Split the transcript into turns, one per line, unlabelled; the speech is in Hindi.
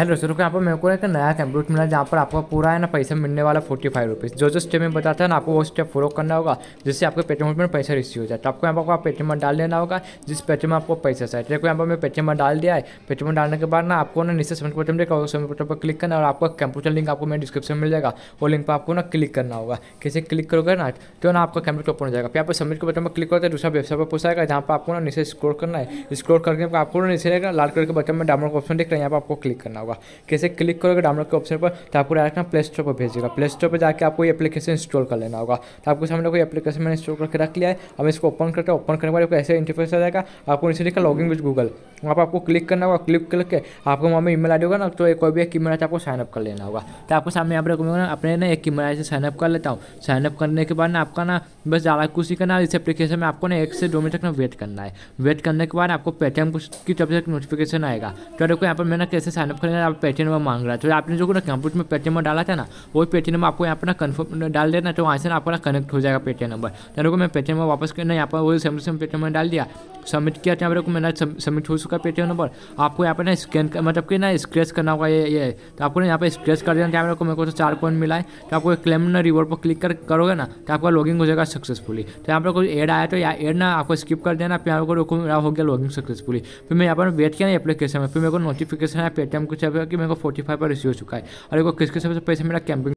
हेलो सर यहाँ पर मेरे को एक नया कैंप मिला मिला जहाँ पर आपको पूरा है ना पैसा मिलने वाला फोर्टी फाइव रुपीज़ जो जो स्टेप में बताता है ना आपको वो स्टेप फॉलो करना होगा जिससे आपके पेटीएम में पैसा रिसीव हो जाए तो आपको यहाँ पर पेटीएम में डाल देना होगा जिस पेटीएम में आपको पैसा चाहिए देखो यहाँ पर मैं पेटीएम में डाल दिया है पेटीएम में डालने के बाद ना आपको ना नीचे सबमिट बटन देखा समय बटन पर क्लिक करना और आपका कंप्यूटर लिंक आपको मेरे डिस्क्रिप्शन में मिल जाएगा वो लिंक पर आपको ना क्लिक करना होगा कैसे क्लिक करोगे ना तो ना आपका कंप्यूटर ओपन हो जाएगा फिर आप समझ के बटन पर क्लिक करते तो दूसरा वेबसाइट पर पूछाएगा जहाँ पर आपको ना नीचे स्क्रोल करना है स्क्रोल करके आपको नीचे लाल कलर के बटन में डाउनलोड ऑप्शन देख रहे हैं यहाँ पर आपको क्लिक करना होगा होगा कैसे क्लिक करोगे डाउनलोड के ऑप्शन पर तो आपको डायरेक्ट ना प्ले स्टोर पर भेजेगा प्ले स्टोर पर जाकर आपको ये एप्लीकेशन इंस्टॉल कर लेना होगा तो आपको सामने कोई एप्लीकेशन मैंने इंस्टॉल करके रख लिया है अब इसको ओपन करके ओपन करने के बाद ऐसे इंटरफेस आ जाएगा आपको इसे लिखा लॉगिंग विद गूगल वहाँ पर आपको क्लिक करना होगा क्लिक करके आपको वहाँ में ई मेल होगा ना तो एक कोई भी एक ई मेल आपको साइनअप कर लेना होगा तो आपको सामने यहाँ पर अपने ना एक ई मेल से साइनअप कर लेता हूँ साइनअप करने के बाद ना आपका ना बस ज़्यादा कुछ ही करना इस एप्लीकेशन में आपको ना एक से दो मिनट तक ना वेट करना है वेट करने के बाद आपको पेटीएम की तरफ से नोटिफिकेशन आएगा तो देखो यहाँ पर मैंने कैसे साइनअप करना यहाँ पे पेटीएम नंबर मांग रहा है तो आपने जो ना कंप्यूटर में पेटीएम नंबर डाला था ना वो पेटीएम नंबर आपको यहाँ पर ना कन्फर्म डाल देना तो वहाँ से ना आपको ना कनेक्ट हो जाएगा पेटीएम नंबर तो मैं पेटीएम नंबर वापस करना यहाँ पर वही सेम सेम पेटीएम नंबर डाल दिया सबमिट किया तो यहाँ पर मैंने सबमिट हो चुका पेटीएम नंबर आपको यहाँ पर ना स्कैन कर मतलब कि ना स्क्रैच करना होगा ये ये तो आपको ना यहाँ पर स्क्रेच कर देना तो यहाँ को मेरे को तो चार पॉइंट मिला है तो आपको क्लेम ना रिवॉर्ड पर क्लिक कर करोगे ना तो आपका लॉगिंग हो जाएगा सक्सेसफुली तो यहाँ पर कोई एड आया तो या एड ना आपको स्किप कर देना फिर आपको रोको मेरा हो गया लॉगिंग सक्सेसफुली फिर मैं यहाँ पर वेट किया ना एप्लीकेशन में फिर मेरे को नोटिफिकेशन है पेटीएम कुछ कि मेरे को फोर्टी फाइव पर रिसीव हो चुका है और एक किसके सबसे पैसे मेरा कैंपिंग